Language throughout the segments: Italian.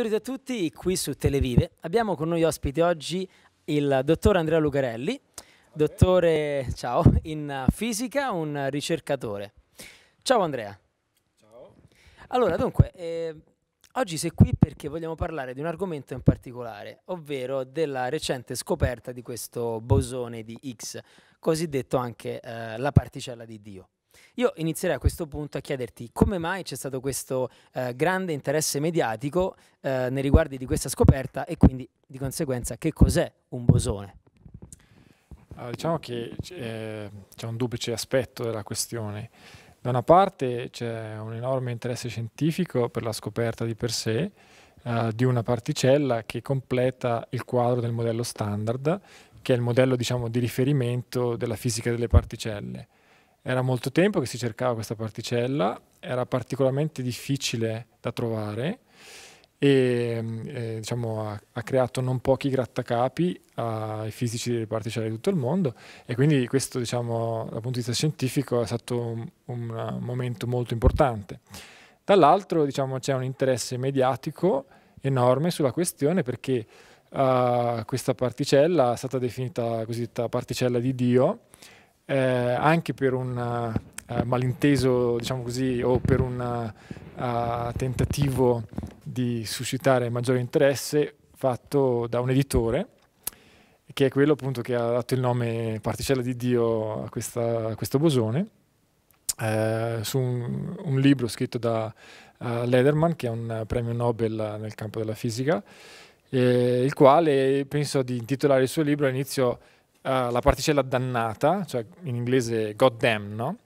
Benvenuti a tutti qui su Televive. Abbiamo con noi ospite oggi il dottor Andrea Lucarelli, dottore ciao, in fisica, un ricercatore. Ciao Andrea. Ciao. Allora, dunque, eh, oggi sei qui perché vogliamo parlare di un argomento in particolare, ovvero della recente scoperta di questo bosone di X, cosiddetto anche eh, la particella di Dio. Io inizierei a questo punto a chiederti come mai c'è stato questo eh, grande interesse mediatico eh, nei riguardi di questa scoperta e quindi di conseguenza che cos'è un bosone? Allora, ah, diciamo che eh, c'è un duplice aspetto della questione. Da una parte c'è un enorme interesse scientifico per la scoperta di per sé, Uh, di una particella che completa il quadro del modello standard, che è il modello diciamo, di riferimento della fisica delle particelle. Era molto tempo che si cercava questa particella, era particolarmente difficile da trovare e mm, eh, diciamo, ha, ha, creato non pochi grattacapi ai fisici delle particelle di tutto il mondo e quindi questo diciamo, dal punto di vista scientifico è stato un, un momento molto importante. Dall'altro diciamo, c'è un interesse mediatico enorme sulla questione perché uh, questa particella è stata definita cosiddetta particella di Dio eh, anche per un uh, malinteso, diciamo così, o per un uh, tentativo di suscitare maggiore interesse fatto da un editore che è quello appunto che ha dato il nome Particella di Dio a, questa, a questo bosone, eh, su un, un, libro scritto da uh, Lederman, che è un premio Nobel nel campo della fisica, eh, il quale pensò di intitolare il suo libro all'inizio eh, la particella dannata, cioè in inglese goddamn, no?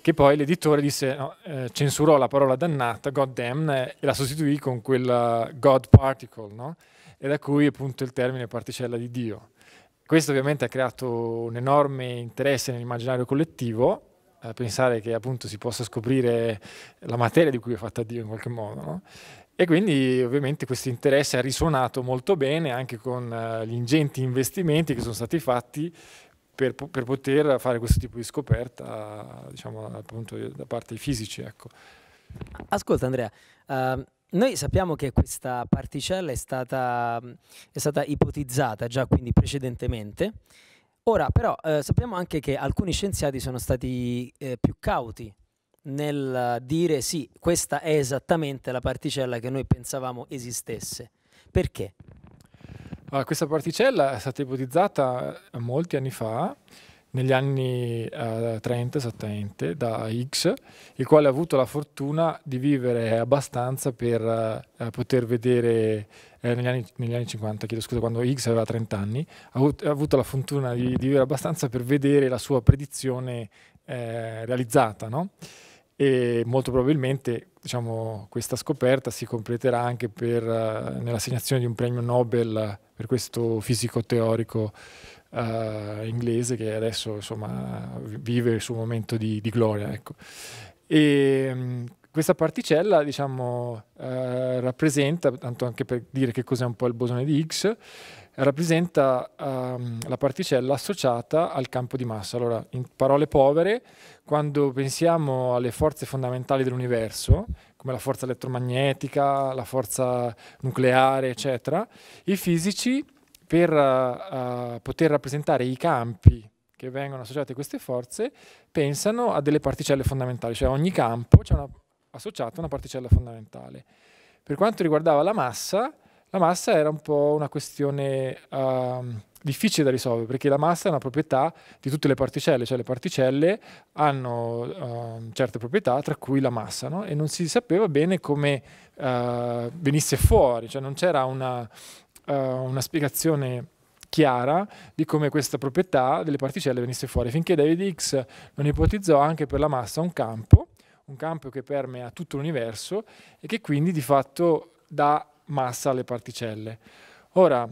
che poi l'editore disse, no, eh, censurò la parola dannata, goddamn, e la sostituì con quella god particle, no? e da cui appunto il termine particella di Dio. Questo ovviamente ha creato un enorme interesse nell'immaginario collettivo, eh, pensare che appunto si possa scoprire la materia di cui è fatta Dio in qualche modo, no? E quindi ovviamente questo interesse ha risuonato molto bene anche con eh, gli ingenti investimenti che sono stati fatti per, per poter fare questo tipo di scoperta diciamo, appunto, da parte dei fisici. Ecco. Ascolta Andrea, uh... Noi sappiamo che questa particella è stata, è stata, ipotizzata già quindi precedentemente, ora però eh, sappiamo anche che alcuni scienziati sono stati eh, più cauti nel dire sì, questa è esattamente la particella che noi pensavamo esistesse. Perché? Allora, questa particella è stata ipotizzata molti anni fa, negli anni eh, 30 esattamente, da Higgs, il quale ha avuto la fortuna di vivere abbastanza per eh, poter vedere eh, negli, anni, negli, anni, 50, chiedo scusa, quando Higgs aveva 30 anni, ha, ha avuto la fortuna di, di, vivere abbastanza per vedere la sua predizione eh, realizzata. No? e molto probabilmente diciamo, questa scoperta si completerà anche per, uh, nell'assegnazione di un premio Nobel per questo fisico teorico uh, inglese che adesso insomma, vive il suo momento di, di gloria. Ecco. E, mm, questa particella diciamo, uh, rappresenta, tanto anche per dire che cos'è un po' il bosone di Higgs, rappresenta um, la particella associata al campo di massa. Allora, in parole povere, quando pensiamo alle forze fondamentali dell'universo, come la forza elettromagnetica, la forza nucleare, eccetera, i fisici per uh, poter rappresentare i campi che vengono associati a queste forze pensano a delle particelle fondamentali, cioè a ogni campo c'è una, associata una particella fondamentale. Per quanto riguardava la massa, la massa era un po' una questione uh, difficile da risolvere perché la massa è una proprietà di tutte le particelle, cioè le particelle hanno uh, certe proprietà, tra cui la massa, no? e non si sapeva bene come uh, venisse fuori, cioè non c'era una, eh, una spiegazione chiara di come questa proprietà delle particelle venisse fuori, finché David Hicks non ipotizzò anche per la massa un campo, un campo che permea tutto l'universo e che quindi di fatto dà massa alle particelle. Ora,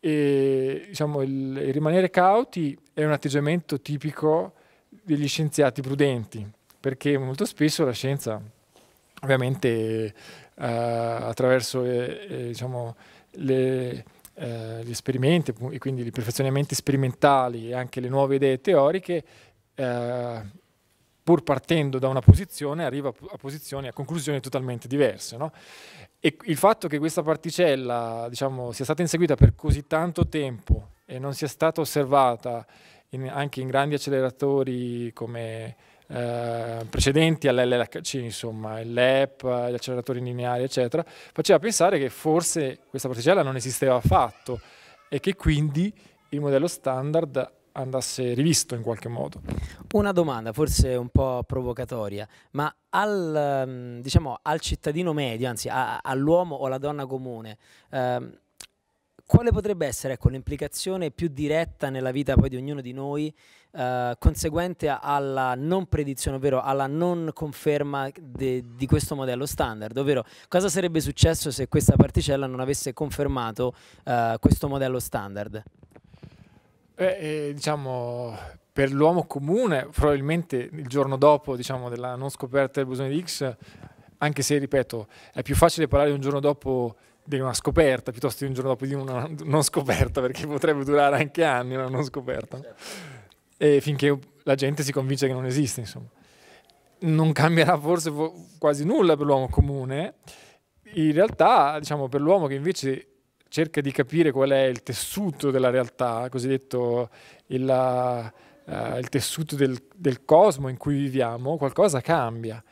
e, diciamo, il, il, rimanere cauti è un atteggiamento tipico degli scienziati prudenti, perché molto spesso la scienza, ovviamente eh, attraverso eh, eh, diciamo, le, eh, gli esperimenti e quindi i perfezionamenti sperimentali e anche le nuove idee teoriche, eh, pur partendo da una posizione, arriva a posizioni, a conclusioni totalmente diverse. No? E il fatto che questa particella diciamo, sia stata inseguita per così tanto tempo e non sia stata osservata in, anche in grandi acceleratori come eh, precedenti all'LHC, insomma, il LEP, gli acceleratori lineari, eccetera, faceva pensare che forse questa particella non esisteva affatto e che quindi il modello standard andasse rivisto in qualche modo. Una domanda forse un po' provocatoria, ma al, ehm, diciamo, al cittadino medio, anzi a, all'uomo o alla donna comune, ehm, quale potrebbe essere ecco, l'implicazione più diretta nella vita poi di ognuno di noi eh, conseguente alla non predizione, ovvero alla non conferma de, di questo modello standard, ovvero cosa sarebbe successo se questa particella non avesse confermato eh, questo modello standard? Beh, eh, diciamo, per l'uomo comune, probabilmente il giorno dopo diciamo, della non scoperta del bosone di X, anche se, ripeto, è più facile parlare un giorno dopo di una scoperta piuttosto che un giorno dopo di una non scoperta, perché potrebbe durare anche anni una non scoperta, e finché la gente si convince che non esiste, insomma. Non cambierà forse quasi nulla per l'uomo comune. In realtà, diciamo, per l'uomo che invece cerca di capire qual è il tessuto della realtà, cosiddetto il, uh, il tessuto del, del cosmo in cui viviamo, qualcosa cambia,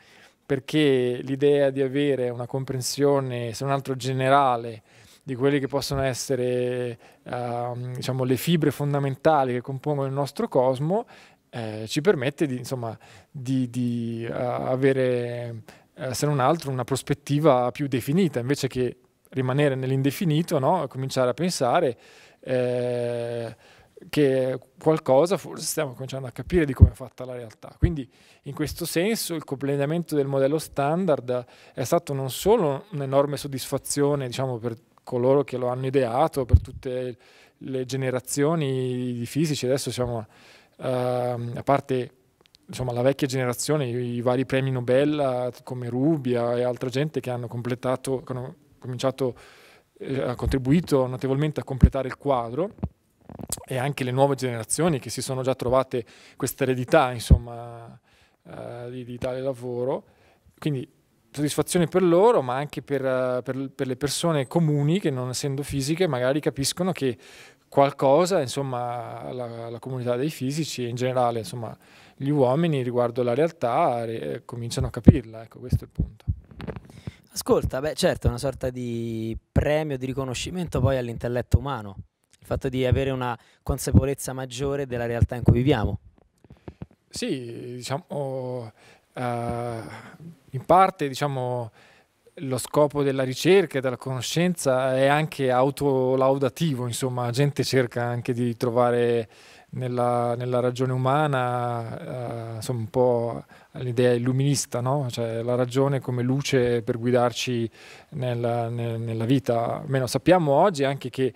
perché l'idea di avere una comprensione, se non altro generale, di quelle che possono essere uh, diciamo, le fibre fondamentali che compongono il nostro cosmo, eh, ci permette di, insomma, di, di uh, avere, uh, se non altro, una prospettiva più definita, invece che rimanere nell'indefinito, no? cominciare a pensare eh, che qualcosa forse stiamo cominciando a capire di come è fatta la realtà. Quindi in questo senso il completamento del modello standard è stato non solo un'enorme soddisfazione diciamo, per coloro che lo hanno ideato, per tutte le generazioni di fisici, adesso siamo ehm, a parte insomma, la vecchia generazione, i, i vari premi Nobel eh, come Rubia e altra gente che hanno completato, che hanno cominciato, eh, ha contribuito notevolmente a completare il quadro e anche le nuove generazioni che si sono già trovate questa eredità insomma, eh, di, di, tale lavoro. Quindi soddisfazione per loro, ma anche per, eh, per, per, le persone comuni che non essendo fisiche magari capiscono che qualcosa, insomma, la, la comunità dei fisici e in generale insomma, gli uomini riguardo la realtà eh, cominciano a capirla. Ecco, questo è il punto. Ascolta, beh certo, è una sorta di premio, di riconoscimento poi all'intelletto umano, il fatto di avere una consapevolezza maggiore della realtà in cui viviamo. Sì, diciamo, uh, in parte diciamo, lo scopo della ricerca e della conoscenza è anche autolaudativo, insomma, la gente cerca anche di trovare nella, nella ragione umana, eh, insomma un po' l'idea illuminista, no? cioè la ragione come luce per guidarci nella, nel, nella vita. Almeno sappiamo oggi anche che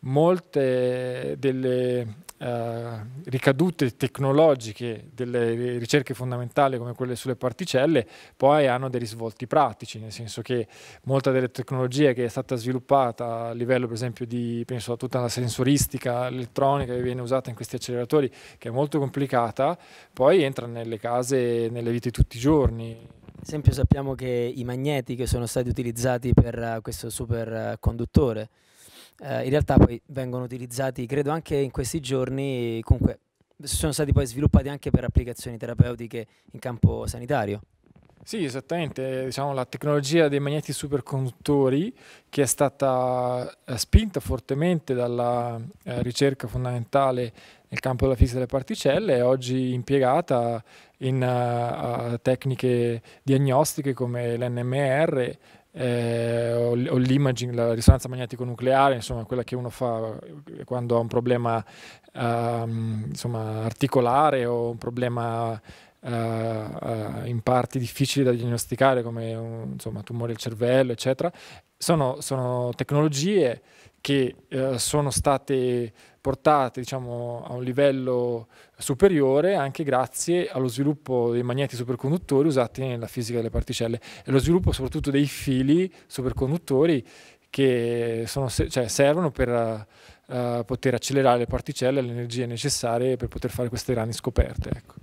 molte delle eh, ricadute tecnologiche delle ricerche fondamentali come quelle sulle particelle poi hanno dei risvolti pratici, nel senso che molta delle tecnologie che è stata sviluppata a livello per esempio di penso, tutta la sensoristica elettronica che viene usata in questi acceleratori, che è molto complicata, poi entra nelle case, nelle vite di tutti i giorni. Ad esempio sappiamo che i magneti che sono stati utilizzati per eh, questo superconduttore eh, eh, in realtà poi vengono utilizzati, credo anche in questi giorni, comunque sono stati poi sviluppati anche per applicazioni terapeutiche in campo sanitario. Sì, esattamente, diciamo, la tecnologia dei magneti superconduttori che è stata eh, spinta fortemente dalla eh, ricerca fondamentale nel campo della fisica delle particelle è oggi impiegata in uh, uh, tecniche diagnostiche come l'NMR eh, o, l'imaging, la risonanza magnetico-nucleare, insomma quella che uno fa eh, quando ha un problema um, insomma, articolare o un problema Uh, in parti difficili da diagnosticare come un, insomma, tumore al cervello, eccetera. Sono, sono tecnologie che eh, sono state portate diciamo, a un livello superiore anche grazie allo sviluppo dei magneti superconduttori usati nella fisica delle particelle e lo sviluppo soprattutto dei fili superconduttori che sono, cioè, servono per uh, poter accelerare le particelle e le energie necessarie per poter fare queste grandi scoperte. Ecco.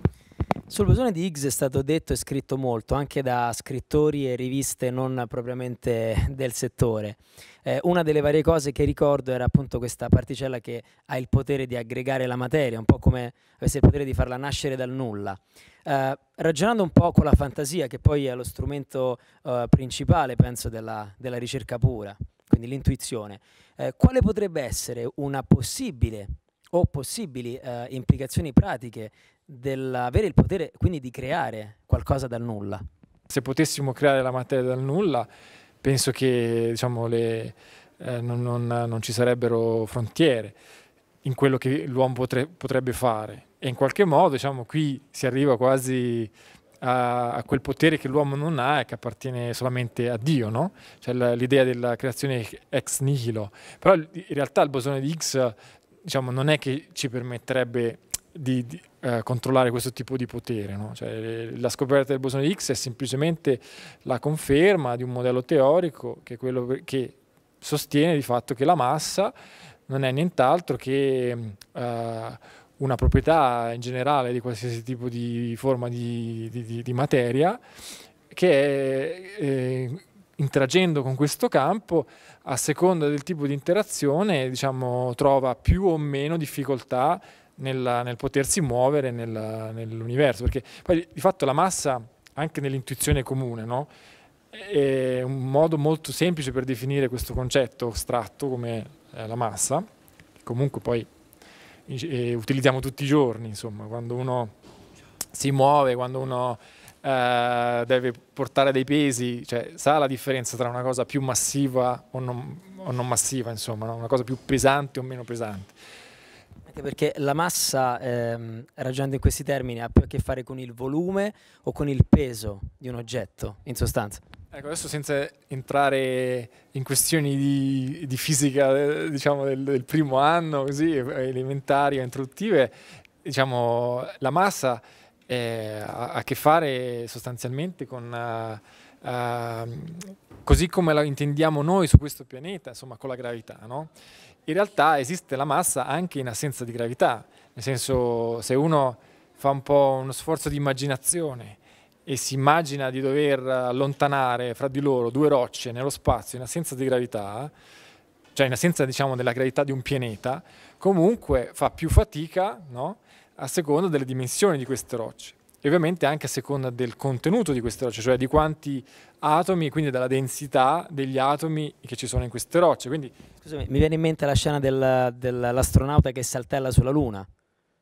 Sul bosone di Higgs è stato detto e scritto molto, anche da scrittori e riviste non propriamente del settore. Eh, una delle varie cose che ricordo era appunto questa particella che ha il potere di aggregare la materia, un po' come avesse il potere di farla nascere dal nulla. Eh, ragionando un po' con la fantasia, che poi è lo strumento eh, principale, penso, della, della ricerca pura, quindi l'intuizione, eh, quale potrebbe essere una possibile o possibili eh, implicazioni pratiche dell'avere il potere quindi di creare qualcosa dal nulla? Se potessimo creare la materia dal nulla, penso che diciamo, le, eh, non, non, non, ci sarebbero frontiere in quello che l'uomo potre, potrebbe fare. E in qualche modo diciamo, qui si arriva quasi a, a quel potere che l'uomo non ha e che appartiene solamente a Dio, no? cioè l'idea della creazione ex nihilo. Però in realtà il bosone di Higgs diciamo, non è che ci permetterebbe di, di eh, controllare questo tipo di potere. No? Cioè, la scoperta del bosone di X è semplicemente la conferma di un modello teorico che, che sostiene di fatto che la massa non è nient'altro che eh, una proprietà in generale di qualsiasi tipo di forma di, di, di materia che è... Eh, interagendo con questo campo, a seconda del tipo di interazione, diciamo, trova più o meno difficoltà nella, nel potersi muovere nella, nell'universo. Perché poi di fatto la massa, anche nell'intuizione comune, no? è un modo molto semplice per definire questo concetto astratto come eh, la massa, che comunque poi eh, utilizziamo tutti i giorni, insomma, quando uno si muove, quando uno eh, deve portare dei pesi, cioè, sa la differenza tra una cosa più massiva o non, o non massiva, insomma, no? una cosa più pesante o meno pesante. Anche perché la massa, ehm, ragionando in questi termini, ha più a che fare con il volume o con il peso di un oggetto, in sostanza. Ecco, adesso senza entrare in questioni di, di fisica eh, diciamo, del, del, primo anno, così, eh, elementari o introduttive, diciamo, la massa eh, ha a che fare sostanzialmente con... uh, così come la intendiamo noi su questo pianeta, insomma con la gravità, no? in realtà esiste la massa anche in assenza di gravità, nel senso se uno fa un po' uno sforzo di immaginazione e si immagina di dover allontanare fra di loro due rocce nello spazio in assenza di gravità, cioè in assenza diciamo della gravità di un pianeta, comunque fa più fatica no? a seconda delle dimensioni di queste rocce e ovviamente anche a seconda del contenuto di queste rocce, cioè di quanti atomi, e quindi della densità degli atomi che ci sono in queste rocce. Quindi... Scusami, mi viene in mente la scena del, dell'astronauta che saltella sulla Luna,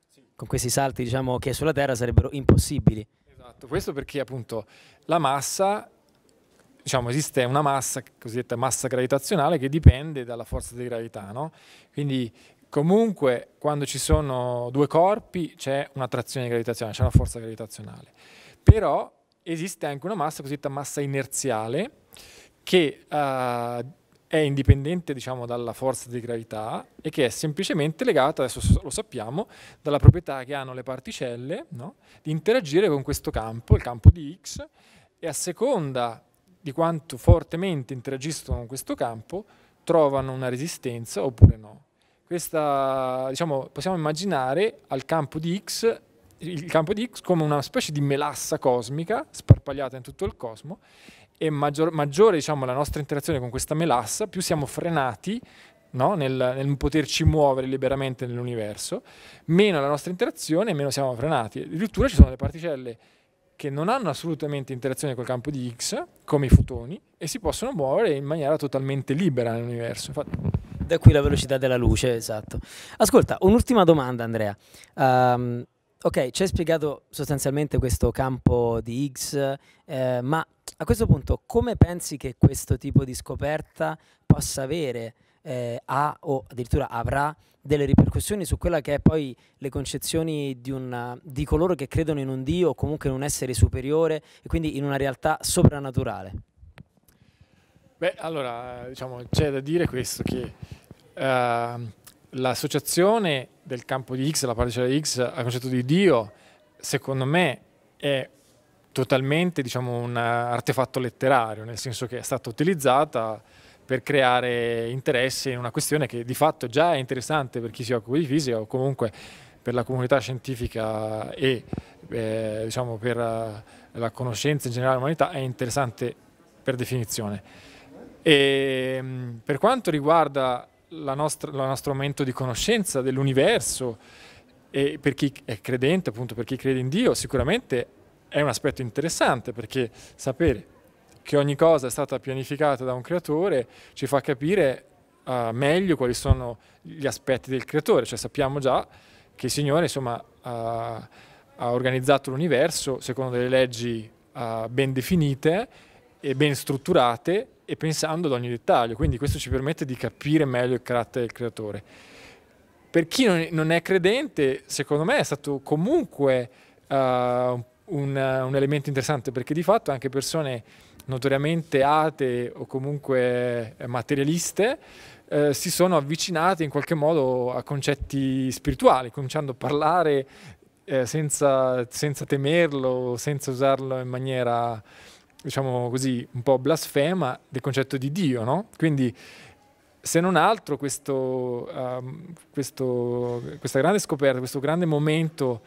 sì. con questi salti diciamo, che sulla Terra sarebbero impossibili. Esatto, questo perché appunto la massa, diciamo esiste una massa, cosiddetta massa gravitazionale, che dipende dalla forza di gravità, no? Quindi Comunque, quando ci sono due corpi, c'è un'attrazione gravitazionale, c'è una forza gravitazionale. Però esiste anche una massa cosiddetta massa inerziale, che uh, è indipendente diciamo, dalla forza di gravità e che è semplicemente legata, adesso lo sappiamo, dalla proprietà che hanno le particelle no? di interagire con questo campo, il campo di X, e a seconda di quanto fortemente interagiscono con questo campo, trovano una resistenza oppure no. Questa, diciamo, possiamo immaginare al campo di X il campo di X come una specie di melassa cosmica sparpagliata in tutto il cosmo e maggior, maggiore diciamo, la nostra interazione con questa melassa, più siamo frenati no, nel, nel, poterci muovere liberamente nell'universo, meno la nostra interazione, meno siamo frenati. Addirittura ci sono le particelle che non hanno assolutamente interazione col campo di X, come i fotoni, e si possono muovere in maniera totalmente libera nell'universo. Infatti, da qui la velocità della luce, esatto. Ascolta, un'ultima domanda Andrea. Um, ok, ci hai spiegato sostanzialmente questo campo di Higgs, eh, ma a questo punto come pensi che questo tipo di scoperta possa avere, eh, ha o addirittura avrà delle ripercussioni su quella che è poi le concezioni di, una, di coloro che credono in un Dio o comunque in un essere superiore e quindi in una realtà soprannaturale? Beh, allora, diciamo, c'è da dire questo, che Ehm, l'associazione del campo di X, la particella di X, al concetto di Dio, secondo me è totalmente diciamo, un artefatto letterario, nel senso che è stata utilizzata per creare interesse in una questione che di fatto già è interessante per chi si occupa di fisica o comunque per la comunità scientifica e eh, diciamo, per eh, la conoscenza in generale dell'umanità è interessante per definizione. E, ehm, per quanto riguarda nostra, il nostro aumento di conoscenza dell'universo e per chi è credente, appunto per chi crede in Dio, sicuramente è un aspetto interessante perché sapere che ogni cosa è stata pianificata da un creatore ci fa capire uh, meglio quali sono gli aspetti del creatore, cioè sappiamo già che il Signore insomma, uh, ha organizzato l'universo secondo delle leggi uh, ben definite e ben strutturate e pensando ad ogni dettaglio, quindi questo ci permette di capire meglio il carattere del creatore. Per chi non è credente, secondo me è stato comunque uh, un, un, elemento interessante, perché di fatto anche persone notoriamente atee o comunque eh, materialiste eh, si sono avvicinate in qualche modo a concetti spirituali, cominciando a parlare eh, senza, senza temerlo, senza usarlo in maniera diciamo così, un po' blasfema del concetto di Dio, no? Quindi, se non altro, questo, um, questo, questa grande scoperta, questo grande momento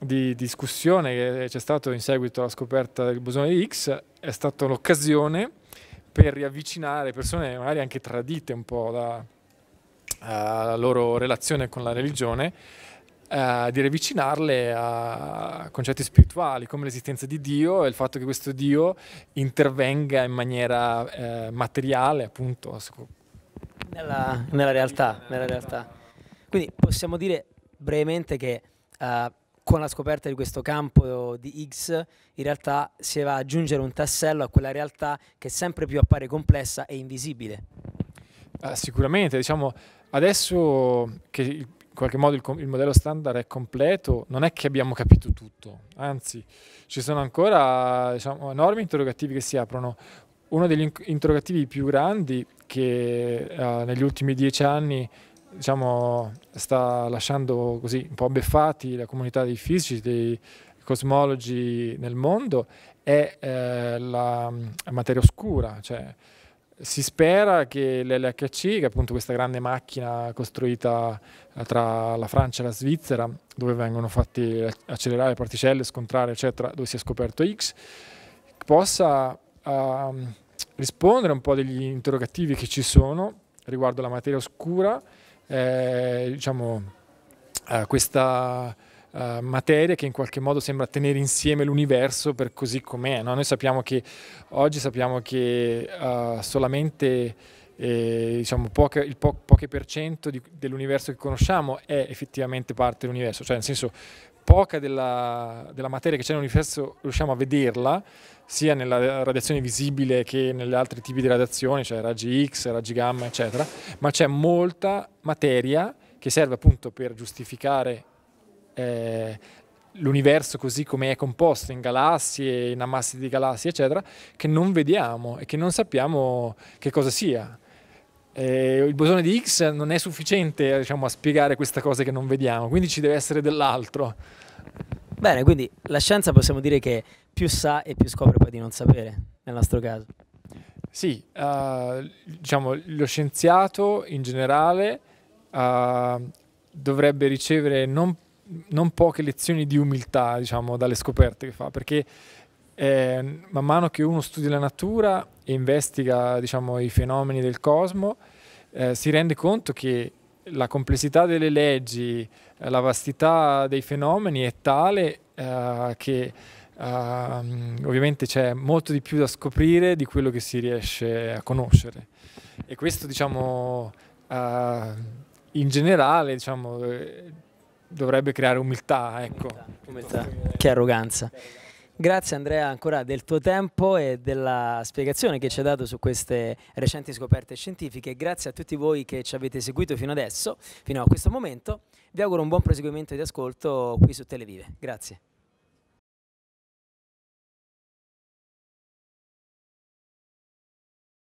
di discussione che c'è stato in seguito alla scoperta del bosone X è stata l'occasione per riavvicinare persone magari anche tradite un po' dalla eh, loro relazione con la religione eh, di ravvicinarle a concetti spirituali come l'esistenza di Dio e il fatto che questo Dio intervenga in maniera eh, materiale appunto nella, nella, realtà, nella, realtà, Quindi possiamo dire brevemente che eh, con la scoperta di questo campo di Higgs in realtà si va ad aggiungere un tassello a quella realtà che sempre più appare complessa e invisibile. Uh, sicuramente, diciamo, adesso che qualche modo il, il, modello standard è completo, non è che abbiamo capito tutto, anzi ci sono ancora diciamo, enormi interrogativi che si aprono. Uno degli interrogativi più grandi che eh, negli ultimi dieci anni diciamo, sta lasciando così un po' beffati la comunità dei fisici, dei cosmologi nel mondo, è eh, la, la materia oscura. Cioè, si spera che l'LHC, che è appunto questa grande macchina costruita eh, tra la Francia e la Svizzera, dove vengono fatte accelerare particelle, scontrare, eccetera, dove si è scoperto X, possa uh, rispondere un po' degli interrogativi che ci sono riguardo alla materia oscura, eh, diciamo, uh, questa eh, materia che in qualche modo sembra tenere insieme l'universo per così com'è. No? Noi sappiamo che oggi sappiamo che uh, solamente eh, diciamo, poche, il po poche per cento dell'universo che conosciamo è effettivamente parte dell'universo, cioè nel senso poca della, della materia che c'è nell'universo riusciamo a vederla, sia nella radiazione visibile che negli altri tipi di radiazione, cioè raggi X, raggi gamma, eccetera, ma c'è molta materia che serve appunto per giustificare eh, l'universo così come è composto in galassie, in ammassi di galassie, eccetera, che non vediamo e che non sappiamo che cosa sia. Eh, il bosone di Higgs non è sufficiente diciamo, a spiegare questa cosa che non vediamo, quindi ci deve essere dell'altro. Bene, quindi la scienza possiamo dire che più sa e più scopre poi di non sapere, nel nostro caso. Sì, uh, diciamo, lo scienziato in generale uh, dovrebbe ricevere non non poche lezioni di umiltà, diciamo, dalle scoperte che fa, perché eh, man mano che uno studia la natura e investiga diciamo, i fenomeni del cosmo, eh, si rende conto che la complessità delle leggi, eh, la vastità dei fenomeni è tale eh, che ehm, ovviamente c'è molto di più da scoprire di quello che si riesce a conoscere. E questo, diciamo, eh, in generale, diciamo, dovrebbe creare umiltà, ecco. Umiltà. Che arroganza. Grazie Andrea ancora del tuo tempo e della spiegazione che ci hai dato su queste recenti scoperte scientifiche. Grazie a tutti voi che ci avete seguito fino adesso, fino a questo momento. Vi auguro un buon proseguimento di ascolto qui su Televive. Grazie.